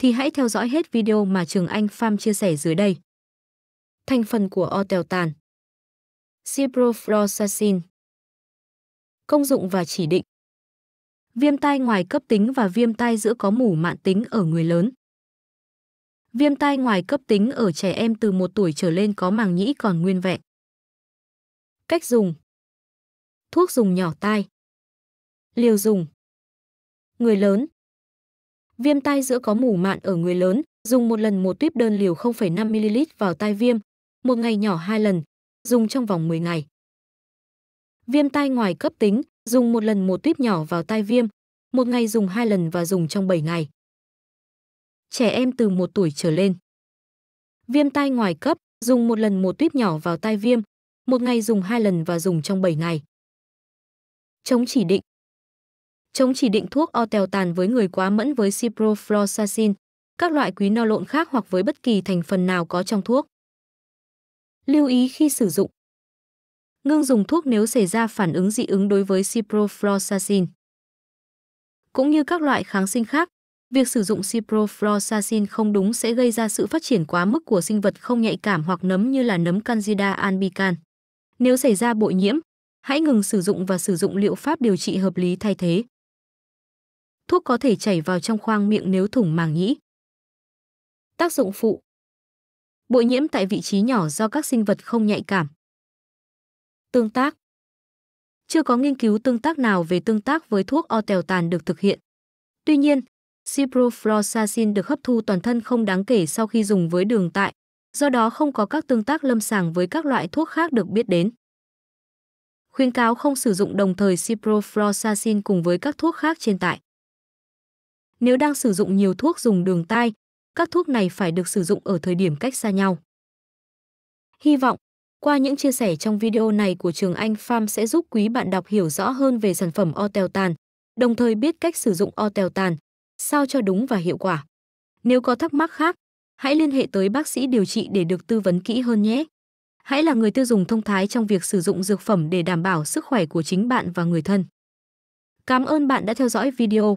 thì hãy theo dõi hết video mà Trường Anh Farm chia sẻ dưới đây. Thành phần của Oteltan Ciprofloxacin Công dụng và chỉ định Viêm tai ngoài cấp tính và viêm tai giữa có mủ mạn tính ở người lớn. Viêm tai ngoài cấp tính ở trẻ em từ 1 tuổi trở lên có màng nhĩ còn nguyên vẹn. Cách dùng Thuốc dùng nhỏ tai Liều dùng Người lớn Viêm tai giữa có mủ mạn ở người lớn, dùng một lần một tuyếp đơn liều 0,5ml vào tai viêm, một ngày nhỏ hai lần, dùng trong vòng 10 ngày. Viêm tai ngoài cấp tính, dùng một lần một tuyếp nhỏ vào tai viêm, một ngày dùng hai lần và dùng trong 7 ngày. Trẻ em từ 1 tuổi trở lên. Viêm tai ngoài cấp, dùng một lần một tuyếp nhỏ vào tai viêm, một ngày dùng hai lần và dùng trong 7 ngày. Chống chỉ định, chống chỉ định thuốc o tèo tàn với người quá mẫn với ciprofloxacin, các loại quý no lộn khác hoặc với bất kỳ thành phần nào có trong thuốc. Lưu ý khi sử dụng. Ngưng dùng thuốc nếu xảy ra phản ứng dị ứng đối với ciprofloxacin. Cũng như các loại kháng sinh khác, việc sử dụng ciprofloxacin không đúng sẽ gây ra sự phát triển quá mức của sinh vật không nhạy cảm hoặc nấm như là nấm Candida albicans. Nếu xảy ra bội nhiễm, hãy ngừng sử dụng và sử dụng liệu pháp điều trị hợp lý thay thế thuốc có thể chảy vào trong khoang miệng nếu thủng màng nhĩ. Tác dụng phụ Bội nhiễm tại vị trí nhỏ do các sinh vật không nhạy cảm. Tương tác Chưa có nghiên cứu tương tác nào về tương tác với thuốc o tèo tàn được thực hiện. Tuy nhiên, ciprofloxacin được hấp thu toàn thân không đáng kể sau khi dùng với đường tại, do đó không có các tương tác lâm sàng với các loại thuốc khác được biết đến. Khuyến cáo không sử dụng đồng thời ciprofloxacin cùng với các thuốc khác trên tại nếu đang sử dụng nhiều thuốc dùng đường tai, các thuốc này phải được sử dụng ở thời điểm cách xa nhau. Hy vọng, qua những chia sẻ trong video này của Trường Anh Farm sẽ giúp quý bạn đọc hiểu rõ hơn về sản phẩm Oteltan, đồng thời biết cách sử dụng Oteltan, sao cho đúng và hiệu quả. Nếu có thắc mắc khác, hãy liên hệ tới bác sĩ điều trị để được tư vấn kỹ hơn nhé. Hãy là người tiêu dùng thông thái trong việc sử dụng dược phẩm để đảm bảo sức khỏe của chính bạn và người thân. Cảm ơn bạn đã theo dõi video.